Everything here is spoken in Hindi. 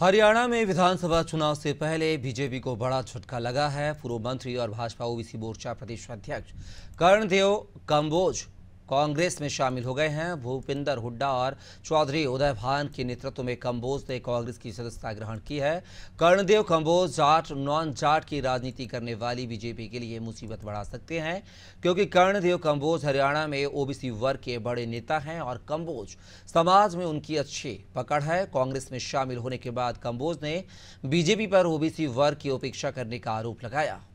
हरियाणा में विधानसभा चुनाव से पहले बीजेपी को बड़ा झटका लगा है पूर्व मंत्री और भाजपा ओबीसी मोर्चा प्रदेश अध्यक्ष कर्णदेव कम्बोज कांग्रेस में शामिल हो गए हैं भूपिंदर हुड्डा और चौधरी उदय भान के नेतृत्व में कंबोज ने कांग्रेस की सदस्यता ग्रहण की है कर्णदेव कंबोज जाट नॉन जाट की राजनीति करने वाली बीजेपी के लिए मुसीबत बढ़ा सकते हैं क्योंकि कर्णदेव कंबोज हरियाणा में ओबीसी वर्ग के बड़े नेता हैं और कंबोज समाज में उनकी अच्छी पकड़ है कांग्रेस में शामिल होने के बाद कंबोज ने बीजेपी पर ओबीसी वर्ग की उपेक्षा करने का आरोप लगाया